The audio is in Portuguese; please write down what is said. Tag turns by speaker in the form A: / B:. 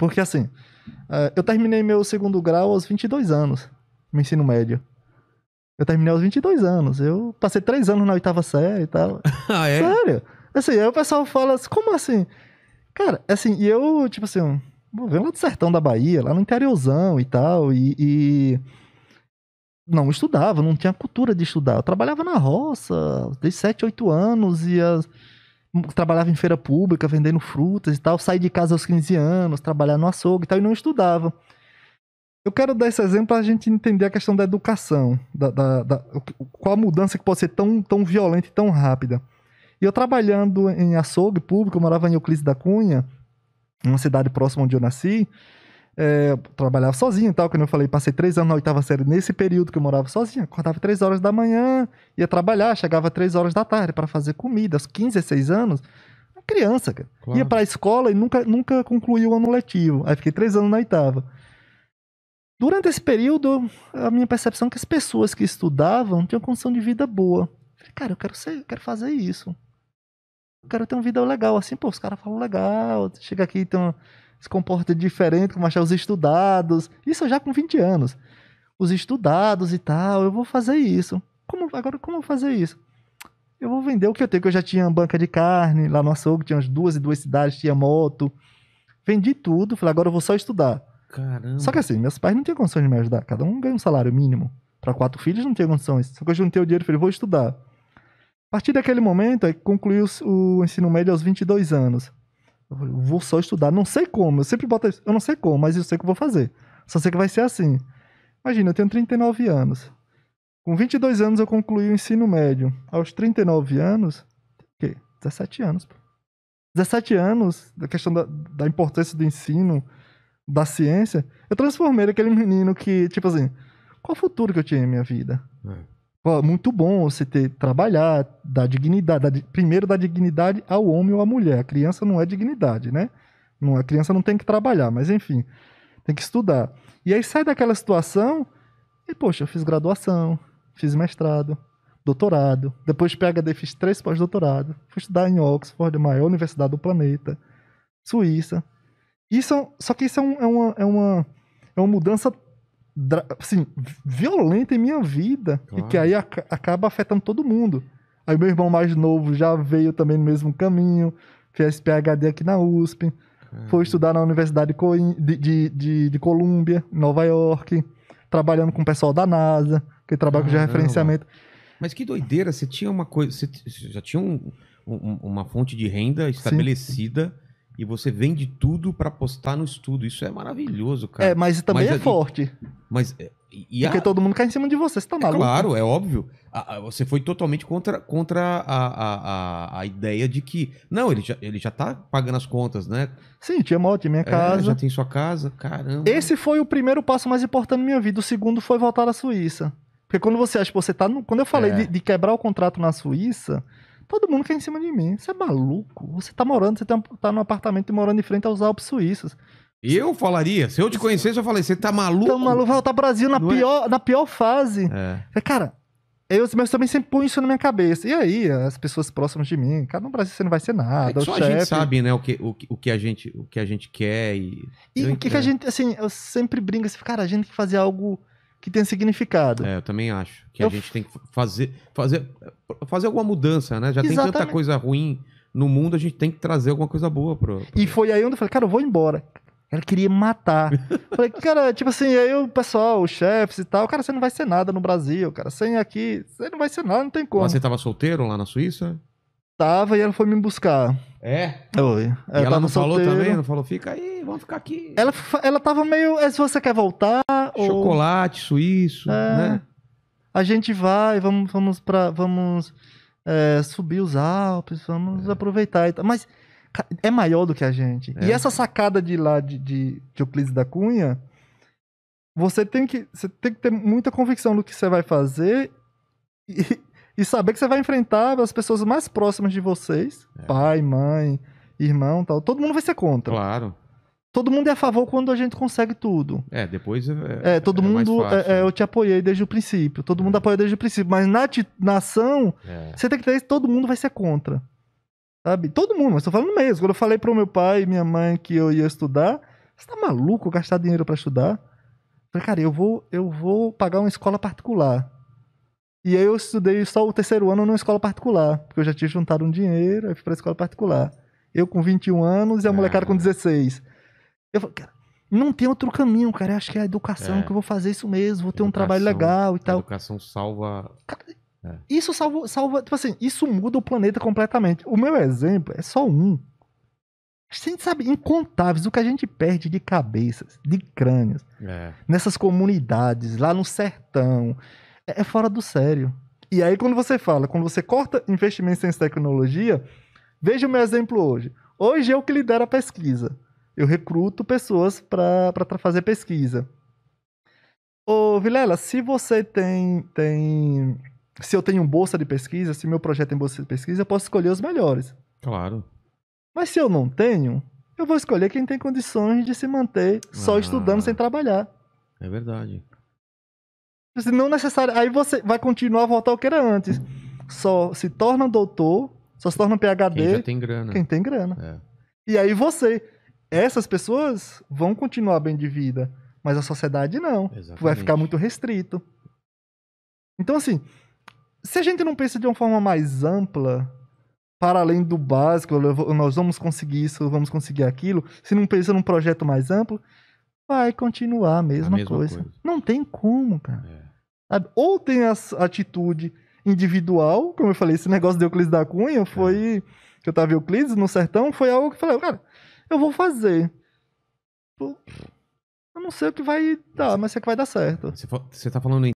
A: Porque assim, é, eu terminei meu segundo grau aos 22 anos, no ensino médio. Eu terminei aos 22 anos. Eu passei três anos na oitava série e tal. ah, é? Sério? Assim, aí o pessoal fala assim, como assim? Cara, assim, e eu, tipo assim, vou ver lá do sertão da Bahia, lá no interiorzão e tal, e, e não estudava, não tinha cultura de estudar. Eu trabalhava na roça desde 7, 8 anos e as trabalhava em feira pública, vendendo frutas e tal, saí de casa aos 15 anos, trabalhar no açougue e tal, e não estudava. Eu quero dar esse exemplo para a gente entender a questão da educação, da, da, da, qual a mudança que pode ser tão, tão violenta e tão rápida. E eu trabalhando em açougue público, eu morava em Euclides da Cunha, uma cidade próxima onde eu nasci, é, trabalhava sozinho e tal, como eu falei, passei três anos na oitava série nesse período que eu morava sozinho. Acordava três horas da manhã, ia trabalhar, chegava três horas da tarde para fazer comida, aos 15, 16 anos. Criança, cara. Claro. Ia a escola e nunca, nunca concluí o ano letivo. Aí fiquei três anos na oitava. Durante esse período, a minha percepção é que as pessoas que estudavam tinham condição de vida boa. Falei, cara, eu quero ser, eu quero fazer isso. Eu quero ter uma vida legal, assim, pô, os caras falam legal, chega aqui e tem uma se comporta diferente, como achar os estudados. Isso já com 20 anos. Os estudados e tal, eu vou fazer isso. Como, agora, como fazer isso? Eu vou vender o que eu tenho, que eu já tinha banca de carne lá no açougue, tinha umas duas e duas cidades, tinha moto. Vendi tudo, falei, agora eu vou só estudar. Caramba. Só que assim, meus pais não tinham condições de me ajudar. Cada um ganha um salário mínimo. Para quatro filhos não tinha condições. Só que eu juntei o dinheiro e falei, vou estudar. A partir daquele momento, aí concluí o, o ensino médio aos 22 anos. Eu falei, vou só estudar, não sei como, eu sempre boto isso, eu não sei como, mas eu sei que eu vou fazer. Só sei que vai ser assim. Imagina, eu tenho 39 anos. Com 22 anos eu concluí o ensino médio. Aos 39 anos, o quê? 17 anos. 17 anos, da questão da, da importância do ensino, da ciência, eu transformei aquele menino que, tipo assim, qual o futuro que eu tinha em minha vida? É. muito bom você ter trabalhar, da dignidade, da, primeiro da dignidade ao homem ou à mulher. A criança não é dignidade, né? Não, a criança não tem que trabalhar, mas enfim, tem que estudar. E aí sai daquela situação e, poxa, eu fiz graduação, fiz mestrado, doutorado, depois PHD fiz três pós-doutorado, fui estudar em Oxford, a maior universidade do planeta, Suíça. Isso, é só que isso é, um, é uma, é, uma, é uma mudança assim, violenta em minha vida claro. e que aí acaba afetando todo mundo. Aí meu irmão mais novo já veio também no mesmo caminho, fez PhD aqui na USP, foi estudar na Universidade de, de, de, de Colômbia, Nova York, trabalhando com o pessoal da NASA, que trabalha com georreferenciamento.
B: Mas que doideira, você tinha uma coisa, você já tinha um, um, uma fonte de renda estabelecida. Sim e você vende tudo para postar no estudo. Isso é maravilhoso, cara. É, mas também mas, é forte. Mas é, e, Porque todo mundo cai
A: em cima de você, você tá é maluco. É claro,
B: é óbvio. A, a, você foi totalmente contra, contra a, a, a, ideia de que. Não, ele já, ele já tá pagando as contas, né?
A: Sim, tinha moto, minha é, casa. É, já
B: tem sua casa, caramba.
A: Esse foi o primeiro passo mais importante da minha vida. O segundo foi voltar à Suíça. Porque quando você acha que você tá. No... Quando eu falei é. de, de quebrar o contrato na Suíça, Todo mundo quer em cima de mim. Você é maluco? Você tá morando, você tá, tá num apartamento e morando em frente aos Alpes Suíços.
B: Eu falaria, se eu te conhecesse, eu falaria, você tá maluco? Tá maluco,
A: voltar pro Brasil na é? pior, é? na pior fase. É. Cara, eu, mas também sempre ponho isso na minha cabeça. E aí, as pessoas próximas de mim, cara, no Brasil você não vai ser nada. É só a gente
B: sabe, né, o que, o, o, que a gente, o que a gente quer e. E o que, que, a gente,
A: assim, eu sempre brinco assim, cara, a gente tem que fazer algo que tem significado.
B: É, eu também acho. Que eu... a gente tem que fazer, fazer, fazer alguma mudança, né? Já Exatamente. tem tanta coisa ruim no mundo, a gente tem que trazer alguma coisa boa pro. pro...
A: E foi aí onde eu falei, cara, eu vou embora. Ela queria matar. Falei, cara, tipo assim, aí o pessoal, os chefes e tal, cara, você não vai ser nada no Brasil, cara. Sem aqui, você não vai ser nada, não tem como. Mas você
B: tava solteiro lá na Suíça?
A: tava e ela foi me buscar.
B: É? Oi. Ela, ela não solteiro. falou também? Não falou, fica aí, vamos ficar aqui.
A: Ela, ela tava meio, é se você quer voltar... Chocolate, ou... suíço, é, né? A gente vai, vamos, vamos pra... Vamos é, subir os Alpes, vamos é. aproveitar. Mas é maior do que a gente. E é. essa sacada de lá, de, de, de Euclides da Cunha você tem que você tem que ter muita convicção no que você vai fazer e, e saber que você vai enfrentar as pessoas mais próximas de vocês, é. pai, mãe, irmão, tal. Todo mundo vai ser contra. Claro. Todo mundo é a favor quando a gente consegue tudo.
B: É, depois é. é, é todo é mundo. É,
A: é, eu te apoiei desde o princípio. Todo mundo é. apoia desde o princípio. Mas na, na ação, você tem que ter isso, todo mundo vai ser contra. Sabe? Todo mundo, mas tô falando mesmo. Quando eu falei pro meu pai e minha mãe que eu ia estudar, você tá maluco gastar dinheiro para estudar? Eu falei, cara, eu vou, eu vou pagar uma escola particular. E aí eu estudei só o terceiro ano numa escola particular, porque eu já tinha juntado um dinheiro, aí fui pra escola particular. Eu com 21 anos e a molecada com 16. Eu falei, cara, não tem outro caminho, cara. Eu acho que é a educação é. que eu vou fazer isso mesmo, vou ter educação, um trabalho legal
B: e tal. A educação salva. Cara, é.
A: Isso salva, salva. Tipo assim, isso muda o planeta completamente. O meu exemplo é só um. A gente sabe, incontáveis, o que a gente perde de cabeças, de crânios, é. nessas comunidades, lá no sertão. É, é fora do sério. E aí, quando você fala, quando você corta investimento em ciência e tecnologia, veja o meu exemplo hoje. Hoje eu é que lidero a pesquisa. Eu recruto pessoas para fazer pesquisa. Ô, Vilela, se você tem, tem. Se eu tenho bolsa de pesquisa, se meu projeto tem bolsa de pesquisa, eu posso escolher os melhores. Claro. Mas se eu não tenho, eu vou escolher quem tem condições de se manter só ah, estudando sem trabalhar.
B: É verdade.
A: Tipo assim, não necessário. Aí você vai continuar a voltar o que era antes. Só se torna doutor, só se torna PHD. Quem tem grana. Quem tem grana. É. E aí você. Essas pessoas vão continuar bem de vida, mas a sociedade não. Exatamente. Vai ficar muito restrito. Então, assim, se a gente não pensa de uma forma mais ampla, para além do básico, nós vamos conseguir isso, vamos conseguir aquilo, se não pensa num projeto mais amplo, vai continuar a mesma, a mesma coisa. coisa. Não tem como, cara. É. Ou tem a atitude individual, como eu falei, esse negócio de Euclides da Cunha foi. É. Que eu tava Euclides no sertão, foi algo que eu falei, cara, eu vou fazer. Eu não sei o que vai dar, mas sei que vai dar certo.
B: Você tá falando em